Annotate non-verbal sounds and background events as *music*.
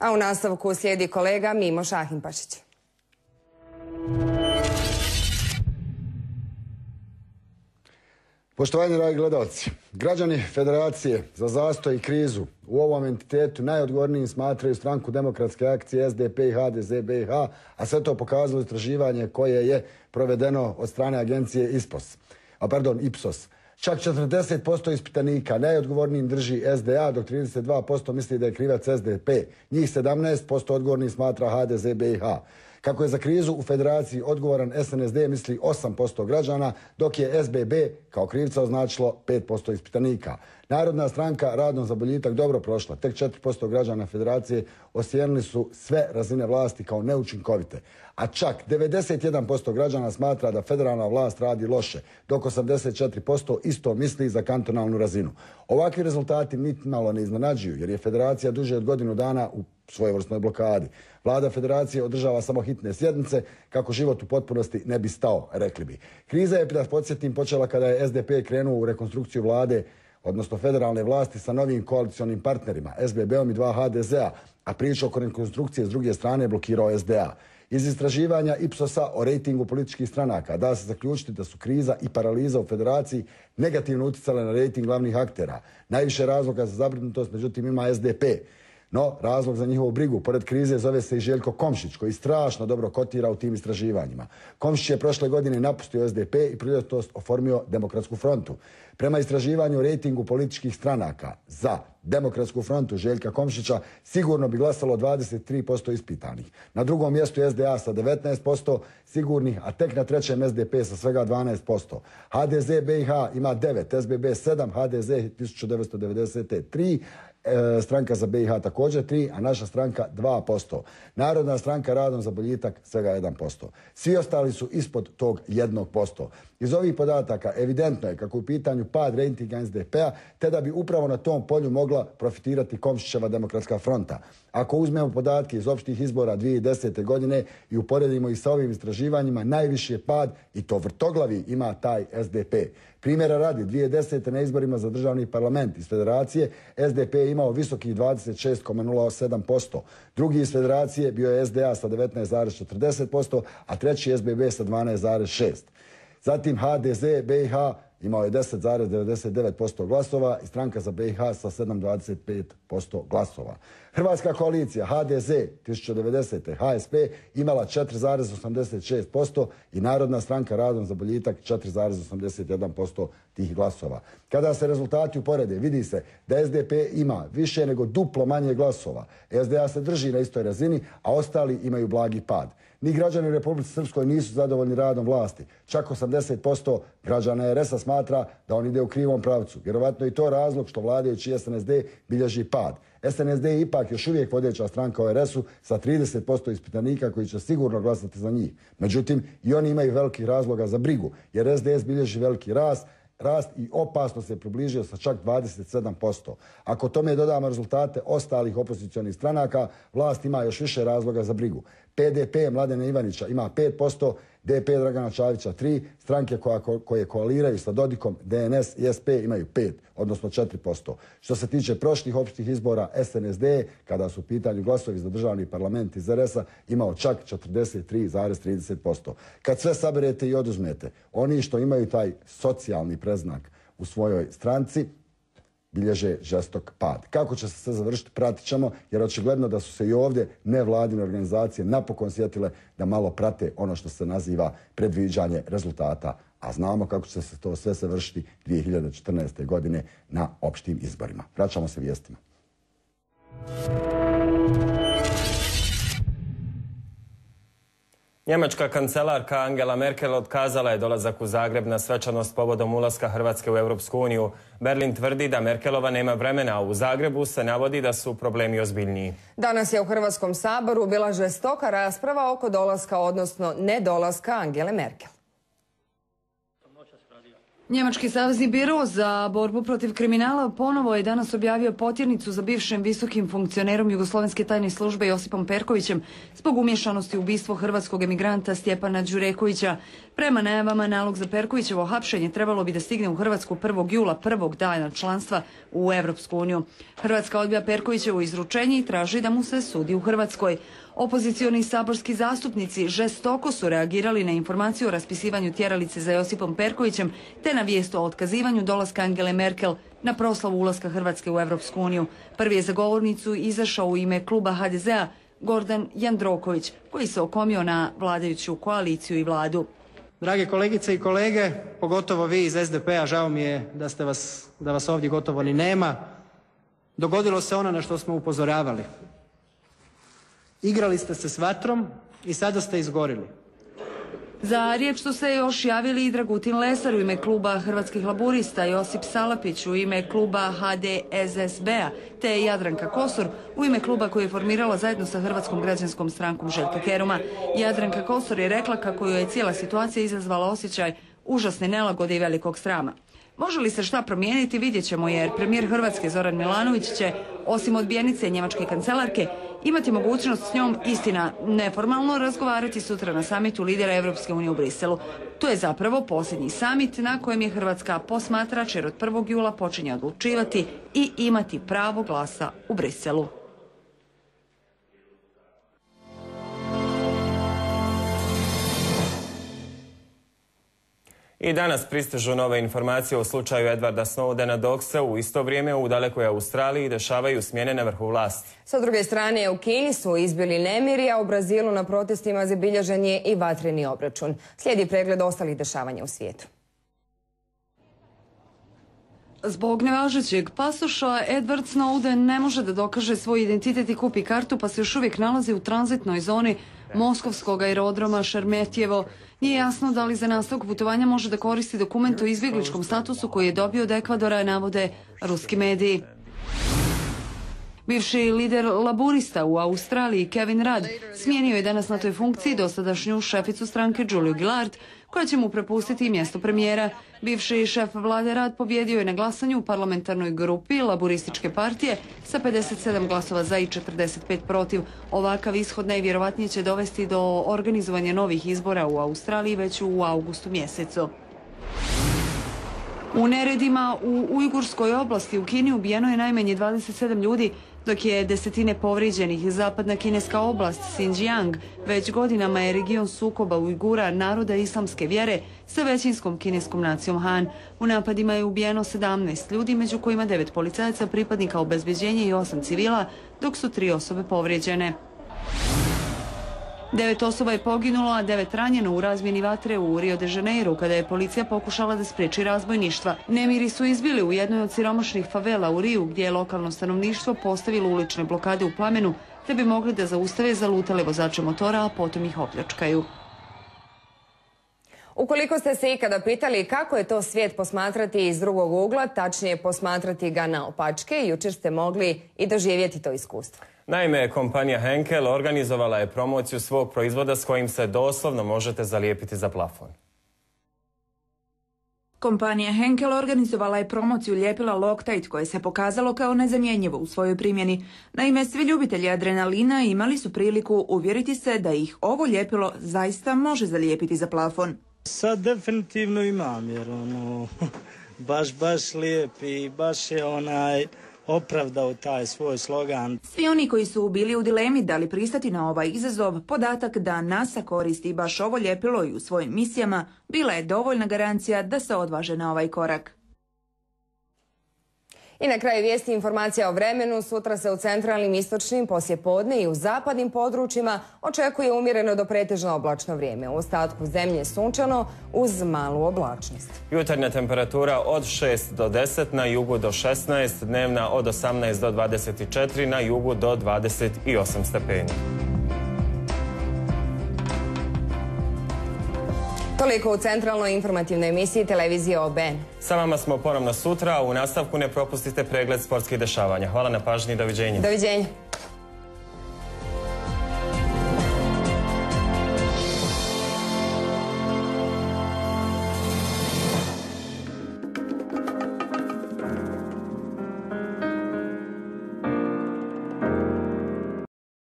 A u nastavku slijedi kolega Mimo Šahimpašić. Poštovani dragi gledalci, građani Federacije za zastoj i krizu u ovom entitetu najodgovornijim smatraju stranku demokratske akcije SDP i HDZ BiH, a sve to pokazalo istraživanje koje je provedeno od strane agencije a pardon IPSOS. Čak 40% ispitanika najodgovornijim drži SDA, dok 32% misli da je krivac SDP. Njih 17% odgovornih smatra HDZ BiH. Kako je za krizu u federaciji odgovoran SNSD misli 8% građana, dok je SBB kao krivca označilo 5% ispitanika. Narodna stranka radom za boljitak dobro prošla. Tek 4% građana federacije ocijenili su sve razine vlasti kao neučinkovite. A čak 91% građana smatra da federalna vlast radi loše, dok 84% isto misli za kantonalnu razinu. Ovakvi rezultati niti malo ne iznenađuju, jer je federacija duže od godinu dana u svojevrsnoj blokadi. Vlada federacije održava samo hitne sjednice kako život u potpunosti ne bi stao, rekli bi. Kriza je, da podsjetim, počela kada je SDP krenuo u rekonstrukciju vlade odnosno federalne vlasti sa novim koalicionim partnerima, SBB-om i dva HDZ-a, a priča oko rekonstrukcije s druge strane blokirao SDA. Iz istraživanja Ipsosa o rejtingu političkih stranaka da se zaključiti da su kriza i paraliza u federaciji negativno utjecale na rejting glavnih aktera. Najviše razloga za zabrinutost, međutim, ima SDP. No, razlog za njihovu brigu pored krize zove se i Željko Komšić, koji strašno dobro kotira u tim istraživanjima. Komšić je prošle godine napustio SDP i priljotost oformio Demokratsku frontu. Prema istraživanju rejtingu političkih stranaka za Demokratsku frontu Željka Komšića sigurno bi glasalo 23% ispitanih. Na drugom mjestu SDA sa 19% sigurnih, a tek na trećem SDP sa svega 12%. HDZ BiH ima 9, SBB 7, HDZ 1993, E, stranka za BiH također 3, a naša stranka 2%. Narodna stranka radom za boljitak svega 1%. Svi ostali su ispod tog 1%. Iz ovih podataka evidentno je kako u pitanju pad rejtinga SDP-a, te da bi upravo na tom polju mogla profitirati Komšićeva demokratska fronta. Ako uzmemo podatke iz opštih izbora 2010. godine i uporedimo ih sa ovim istraživanjima, najviši je pad i to vrtoglavi ima taj SDP. Primjera radi, 2010. na izborima za državni parlament iz federacije SDP je imao visokih 26,07%. Drugi iz federacije bio je SDA sa 19,40%, a treći SBB sa 12,6% zatim HDZ, BiH, Imao je 10,99% glasova i stranka za BiH sa 7,25% glasova. Hrvatska koalicija HDZ 1090. HSP imala 4,86% i Narodna stranka radom za boljitak 4,81% tih glasova. Kada se rezultati uporede vidi se da SDP ima više nego duplo manje glasova. SDA se drži na istoj razini, a ostali imaju blagi pad. Ni građani u Republici Srpskoj nisu zadovoljni radom vlasti. Čak 80% građana RS-a smatra da on ide u krivom pravcu. vjerojatno i to razlog što vladajući SNSD bilježi pad. SNSD je ipak još uvijek vodeća stranka ORS-u sa 30% ispitanika koji će sigurno glasati za njih. Međutim, i oni imaju velikih razloga za brigu, jer SDS bilježi veliki rast, rast i opasno se približio sa čak 27%. Ako tome dodamo rezultate ostalih opozicionih stranaka, vlast ima još više razloga za brigu. PDP Mladena Ivanića ima 5%, DP Dragana Čavića 3, stranke koje koaliraju sa Dodikom, DNS i SP imaju 5, odnosno 4%. Što se tiče prošlih opštih izbora, SNSD, kada su u pitanju glasovi za državni parlament iz RS-a, imao čak 43,30%. Kad sve saberete i oduzmete, oni što imaju taj socijalni preznak u svojoj stranci, bilježe žestok pad. Kako će se sve završiti, pratit ćemo, jer očigledno da su se i ovdje nevladine organizacije napokon sjetile da malo prate ono što se naziva predviđanje rezultata, a znamo kako će se to sve završiti 2014. godine na opštim izborima. Vraćamo se vijestima. Njemačka kancelarka Angela Merkel otkazala je dolazak u Zagreb na svečanost povodom ulaska Hrvatske u Europsku uniju. Berlin tvrdi da Merkelova nema vremena, a u Zagrebu se navodi da su problemi ozbiljniji. Danas je u Hrvatskom saboru bila žestoka rasprava oko dolaska, odnosno nedolaska Angele Merkel. Njemački savezni biro za borbu protiv kriminala ponovo je danas objavio potjernicu za bivšim visokim funkcionerom Jugoslovenske tajne službe Josipom Perkovićem zbog umješanosti u ubistvo hrvatskog emigranta Stjepana Đurekovića. Prema najavama nalog za Perkovićevo hapšenje trebalo bi da stigne u Hrvatsku 1. jula prvog dana članstva u EU. uniju. Hrvatska odbija Perkovićevo izručenje i traži da mu se sudi u Hrvatskoj. Opozicioni saborski zastupnici žestoko su reagirali na informaciju o raspisivanju tjeralice za Josipom Perkovićem te na vijest o otkazivanju dolaska Angele Merkel na proslavu ulaska Hrvatske u Europsku uniju. Prvi je za govornicu izašao u ime kluba HDZ-a Gordan Jandroković, koji se okomio na vladajuću koaliciju i vladu. Drage kolegice i kolege, pogotovo vi iz SDP-a, žao mi je da, ste vas, da vas ovdje gotovo ni nema, dogodilo se ono na što smo upozoravali. Igrali ste se s vatrom i sada ste izgorili. Za riječ su se još javili i Dragutin Lesar u ime kluba Hrvatskih laburista, Josip Salapić u ime kluba HDSSB-a, te Jadranka Kosor u ime kluba koji je formirala zajedno sa Hrvatskom građanskom strankom Željko Keruma. Jadranka Kosor je rekla kako joj je cijela situacija izazvala osjećaj užasne nelagode i velikog srama. Može li se šta promijeniti vidjet ćemo jer premijer Hrvatske Zoran Milanović će osim odbijenice njemačke kancelarke imati mogućnost s njom istina neformalno razgovarati sutra na samitu lidera Europske unije u Briselu. To je zapravo posljednji samit na kojem je Hrvatska posmatrač jer od 1. jula počinje odlučivati i imati pravo glasa u Briselu. I danas pristižu nove informacije o slučaju Edvarda Snowdena doksa u isto vrijeme u dalekoj Australiji dešavaju smjene na vrhu vlasti. Sa druge strane, u Kini su izbili nemiri, a u Brazilu na protestima zabilježen je i vatreni obračun. Slijedi pregled ostalih dešavanja u svijetu. Zbog nevažećeg pasoša, Edward Snowden ne može da dokaže svoj identitet i kupi kartu, pa se još uvijek nalazi u tranzitnoj zoni Moskovskog aerodroma Šermetjevo. Nije jasno da li za nastavak putovanja može da koristi dokument o izbjegličkom statusu koji je dobio od Ekvadora, navode ruski mediji. Bivši lider laburista u Australiji Kevin Rudd smijenio je danas na toj funkciji dosadašnju šeficu stranke Julio Gillard koja će mu prepustiti mjesto premijera. Bivši šef vlade Rad pobjedio je na glasanju u parlamentarnoj grupi Laburističke partije sa 57 glasova za i 45 protiv. Ovakav ishod najvjerojatnije će dovesti do organizovanja novih izbora u Australiji već u augustu mjesecu. U neredima u Ujgurskoj oblasti u Kini ubijeno je najmanje 27 ljudi, dok je desetine povrijeđenih zapadna kineska oblast Xinjiang već godinama je region sukoba Ujgura naroda islamske vjere sa većinskom kineskom nacijom Han. U napadima je ubijeno 17 ljudi, među kojima devet policajaca, pripadnika obezbeđenja i osam civila, dok su tri osobe povrijeđene. Devet osoba je poginulo, a devet ranjeno u razmjeni vatre u Rio de Janeiro kada je policija pokušala da spriječi razbojništva. Nemiri su izbili u jednoj od siromašnih favela u Riju gdje je lokalno stanovništvo postavilo ulične blokade u plamenu te bi mogli da zaustave zalutale vozače motora, a potom ih opljačkaju. Ukoliko ste se ikada pitali kako je to svijet posmatrati iz drugog ugla, tačnije posmatrati ga na naopačke, jučer ste mogli i doživjeti to iskustvo. Naime, kompanija Henkel organizovala je promociju svog proizvoda s kojim se doslovno možete zalijepiti za plafon. Kompanija Henkel organizovala je promociju ljepila Loctite koje se pokazalo kao nezamjenjivo u svojoj primjeni. Naime, svi ljubitelji adrenalina imali su priliku uvjeriti se da ih ovo ljepilo zaista može zalijepiti za plafon. Sad definitivno imam jer ono, *laughs* baš, baš lijep i baš je onaj opravdao taj svoj slogan. Svi oni koji su bili u dilemi da li pristati na ovaj izazov, podatak da NASA koristi baš ovo ljepilo i u svojim misijama, bila je dovoljna garancija da se odvaže na ovaj korak. I na kraju vijesti informacija o vremenu. Sutra se u centralnim istočnim poslijepodne i u zapadnim područjima očekuje umjereno do pretežno oblačno vrijeme. U ostatku zemlje sunčano uz malu oblačnost. Jutarnja temperatura od 6 do 10, na jugu do 16, dnevna od 18 do 24, na jugu do 28 stepeni. Toliko u centralnoj informativnoj emisiji televizije OBN. Sa vama smo ponovno sutra, u nastavku ne propustite pregled sportskih dešavanja. Hvala na pažnji i doviđenja. Doviđenja.